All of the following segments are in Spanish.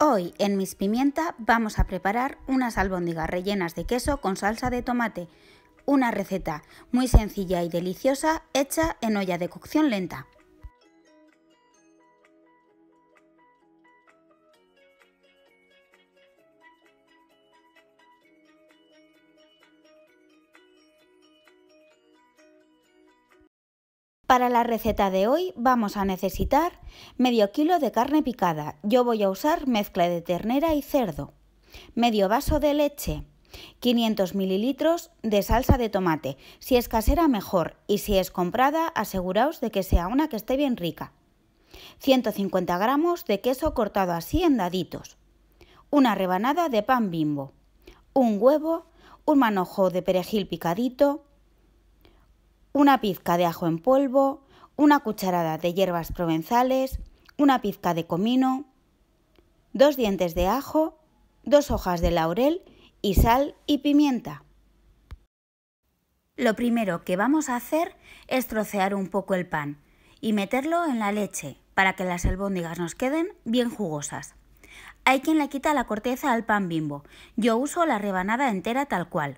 Hoy en Mis Pimienta vamos a preparar unas albóndigas rellenas de queso con salsa de tomate. Una receta muy sencilla y deliciosa hecha en olla de cocción lenta. Para la receta de hoy vamos a necesitar medio kilo de carne picada. Yo voy a usar mezcla de ternera y cerdo. Medio vaso de leche. 500 mililitros de salsa de tomate. Si es casera mejor y si es comprada aseguraos de que sea una que esté bien rica. 150 gramos de queso cortado así en daditos. Una rebanada de pan bimbo. Un huevo. Un manojo de perejil picadito una pizca de ajo en polvo, una cucharada de hierbas provenzales, una pizca de comino, dos dientes de ajo, dos hojas de laurel y sal y pimienta. Lo primero que vamos a hacer es trocear un poco el pan y meterlo en la leche para que las albóndigas nos queden bien jugosas. Hay quien le quita la corteza al pan bimbo, yo uso la rebanada entera tal cual.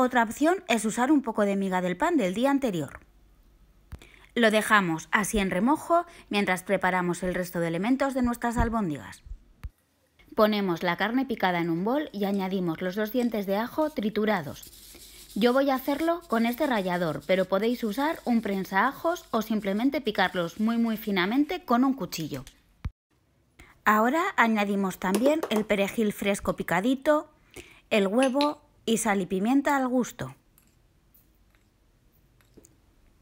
Otra opción es usar un poco de miga del pan del día anterior. Lo dejamos así en remojo mientras preparamos el resto de elementos de nuestras albóndigas. Ponemos la carne picada en un bol y añadimos los dos dientes de ajo triturados. Yo voy a hacerlo con este rallador, pero podéis usar un prensa ajos o simplemente picarlos muy muy finamente con un cuchillo. Ahora añadimos también el perejil fresco picadito, el huevo, y sal y pimienta al gusto.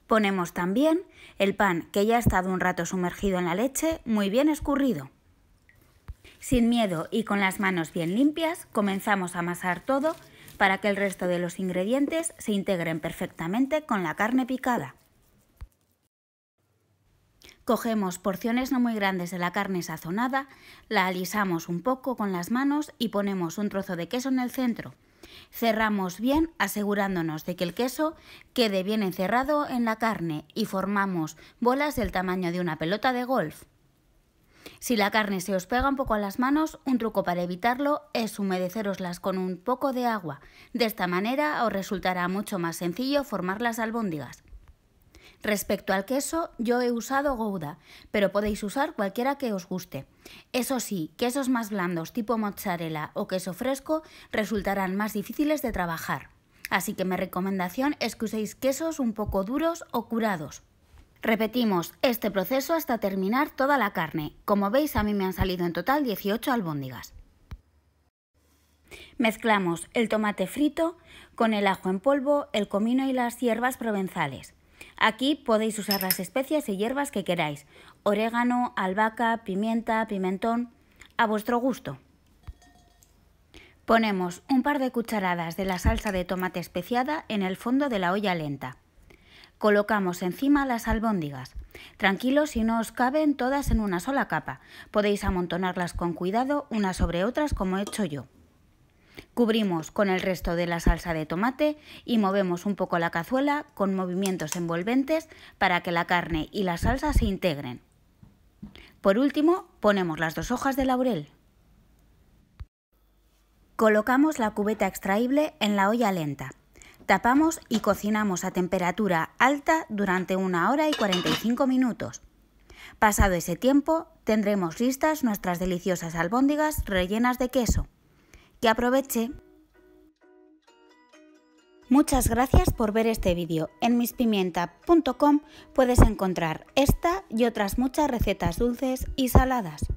Ponemos también el pan que ya ha estado un rato sumergido en la leche muy bien escurrido. Sin miedo y con las manos bien limpias comenzamos a amasar todo para que el resto de los ingredientes se integren perfectamente con la carne picada. Cogemos porciones no muy grandes de la carne sazonada, la alisamos un poco con las manos y ponemos un trozo de queso en el centro, Cerramos bien asegurándonos de que el queso quede bien encerrado en la carne y formamos bolas del tamaño de una pelota de golf. Si la carne se os pega un poco a las manos, un truco para evitarlo es humedeceroslas con un poco de agua. De esta manera os resultará mucho más sencillo formar las albóndigas. Respecto al queso, yo he usado Gouda, pero podéis usar cualquiera que os guste. Eso sí, quesos más blandos tipo mozzarella o queso fresco resultarán más difíciles de trabajar. Así que mi recomendación es que uséis quesos un poco duros o curados. Repetimos este proceso hasta terminar toda la carne. Como veis a mí me han salido en total 18 albóndigas. Mezclamos el tomate frito con el ajo en polvo, el comino y las hierbas provenzales. Aquí podéis usar las especias y hierbas que queráis, orégano, albahaca, pimienta, pimentón, a vuestro gusto. Ponemos un par de cucharadas de la salsa de tomate especiada en el fondo de la olla lenta. Colocamos encima las albóndigas. Tranquilos si no os caben todas en una sola capa. Podéis amontonarlas con cuidado unas sobre otras como he hecho yo. Cubrimos con el resto de la salsa de tomate y movemos un poco la cazuela con movimientos envolventes para que la carne y la salsa se integren. Por último, ponemos las dos hojas de laurel. Colocamos la cubeta extraíble en la olla lenta. Tapamos y cocinamos a temperatura alta durante una hora y 45 minutos. Pasado ese tiempo, tendremos listas nuestras deliciosas albóndigas rellenas de queso. Que aproveche. Muchas gracias por ver este vídeo. En mispimienta.com puedes encontrar esta y otras muchas recetas dulces y saladas.